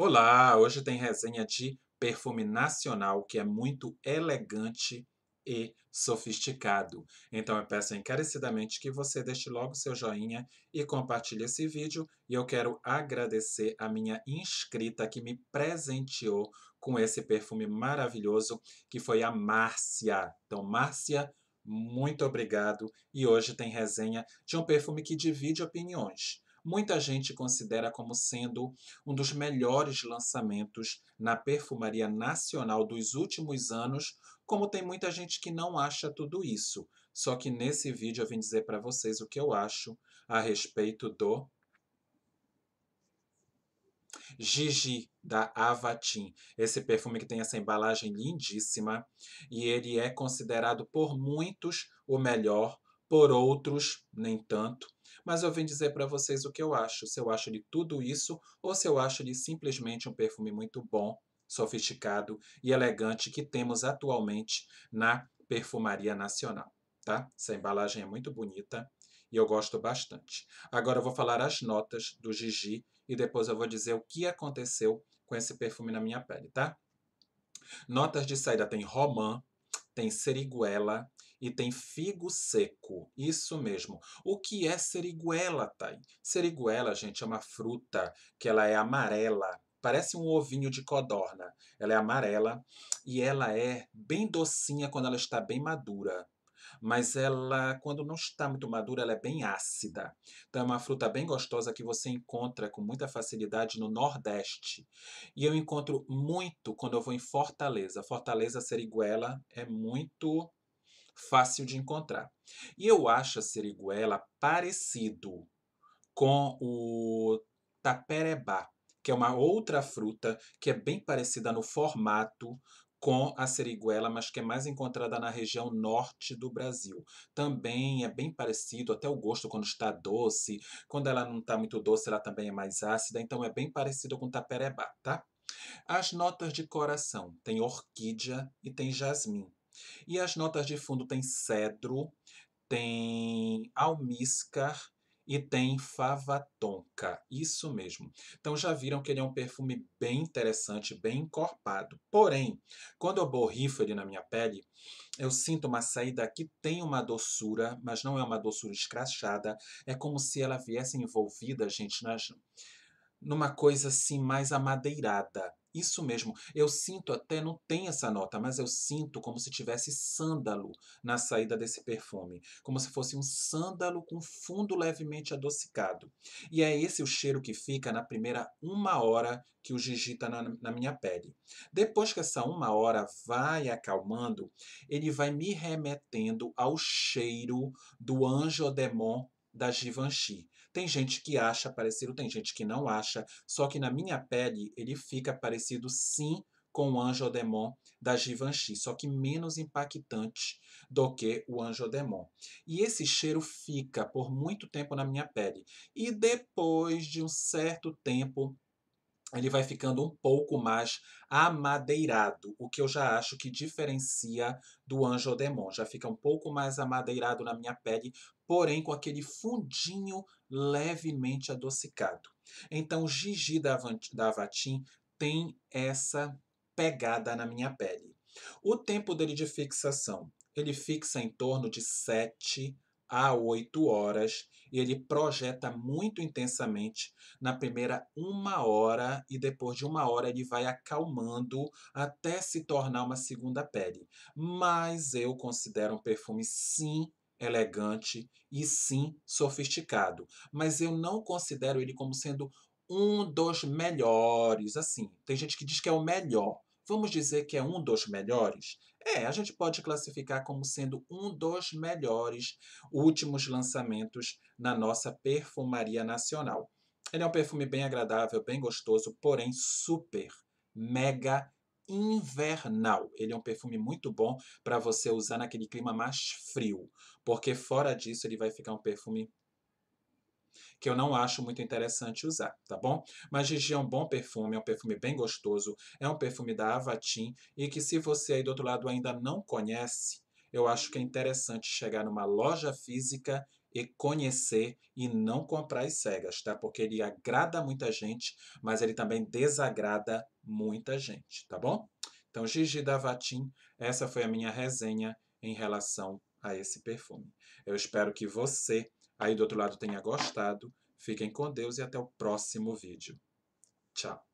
Olá, hoje tem resenha de perfume nacional que é muito elegante e sofisticado. Então eu peço encarecidamente que você deixe logo seu joinha e compartilhe esse vídeo. E eu quero agradecer a minha inscrita que me presenteou com esse perfume maravilhoso, que foi a Márcia. Então, Márcia, muito obrigado. E hoje tem resenha de um perfume que divide opiniões muita gente considera como sendo um dos melhores lançamentos na perfumaria nacional dos últimos anos, como tem muita gente que não acha tudo isso. Só que nesse vídeo eu vim dizer para vocês o que eu acho a respeito do Gigi, da Avatin. Esse perfume que tem essa embalagem lindíssima e ele é considerado por muitos o melhor por outros nem tanto. Mas eu vim dizer para vocês o que eu acho, se eu acho de tudo isso ou se eu acho de simplesmente um perfume muito bom, sofisticado e elegante que temos atualmente na perfumaria nacional, tá? Essa embalagem é muito bonita e eu gosto bastante. Agora eu vou falar as notas do Gigi e depois eu vou dizer o que aconteceu com esse perfume na minha pele, tá? Notas de saída tem romã, tem seriguela, e tem figo seco. Isso mesmo. O que é seriguela, Thay? Seriguela, gente, é uma fruta que ela é amarela. Parece um ovinho de codorna. Ela é amarela e ela é bem docinha quando ela está bem madura mas ela, quando não está muito madura, ela é bem ácida. Então é uma fruta bem gostosa que você encontra com muita facilidade no Nordeste. E eu encontro muito quando eu vou em Fortaleza. Fortaleza Seriguela é muito fácil de encontrar. E eu acho a seriguela parecido com o taperebá, que é uma outra fruta que é bem parecida no formato com a seriguela, mas que é mais encontrada na região norte do Brasil. Também é bem parecido, até o gosto quando está doce, quando ela não está muito doce, ela também é mais ácida, então é bem parecido com o taperebá, tá? As notas de coração tem orquídea e tem jasmim. E as notas de fundo tem cedro, tem almíscar e tem favatonca. Isso mesmo. Então já viram que ele é um perfume bem interessante, bem encorpado. Porém, quando eu borrifo ele na minha pele, eu sinto uma saída que tem uma doçura, mas não é uma doçura escrachada. É como se ela viesse envolvida, gente, nas, numa coisa assim mais amadeirada. Isso mesmo. Eu sinto até, não tem essa nota, mas eu sinto como se tivesse sândalo na saída desse perfume. Como se fosse um sândalo com fundo levemente adocicado. E é esse o cheiro que fica na primeira uma hora que o Gigi está na, na minha pele. Depois que essa uma hora vai acalmando, ele vai me remetendo ao cheiro do Anjo Demon da Givenchy. Tem gente que acha parecido, tem gente que não acha, só que na minha pele ele fica parecido sim com o Anjo Demon da Givenchy, só que menos impactante do que o Anjo Demon. E esse cheiro fica por muito tempo na minha pele. E depois de um certo tempo, ele vai ficando um pouco mais amadeirado, o que eu já acho que diferencia do anjo ou demônio. Já fica um pouco mais amadeirado na minha pele, porém com aquele fundinho levemente adocicado. Então, o Gigi da, da Avatim tem essa pegada na minha pele. O tempo dele de fixação, ele fixa em torno de 7 a oito horas e ele projeta muito intensamente na primeira uma hora e depois de uma hora ele vai acalmando até se tornar uma segunda pele. Mas eu considero um perfume sim elegante e sim sofisticado, mas eu não considero ele como sendo um dos melhores, assim. Tem gente que diz que é o melhor, Vamos dizer que é um dos melhores? É, a gente pode classificar como sendo um dos melhores últimos lançamentos na nossa perfumaria nacional. Ele é um perfume bem agradável, bem gostoso, porém super, mega invernal. Ele é um perfume muito bom para você usar naquele clima mais frio, porque fora disso ele vai ficar um perfume que eu não acho muito interessante usar, tá bom? Mas Gigi é um bom perfume, é um perfume bem gostoso, é um perfume da Avatim e que se você aí do outro lado ainda não conhece, eu acho que é interessante chegar numa loja física e conhecer e não comprar as cegas, tá? Porque ele agrada muita gente, mas ele também desagrada muita gente, tá bom? Então, Gigi da Avatim, essa foi a minha resenha em relação a esse perfume. Eu espero que você Aí do outro lado tenha gostado. Fiquem com Deus e até o próximo vídeo. Tchau.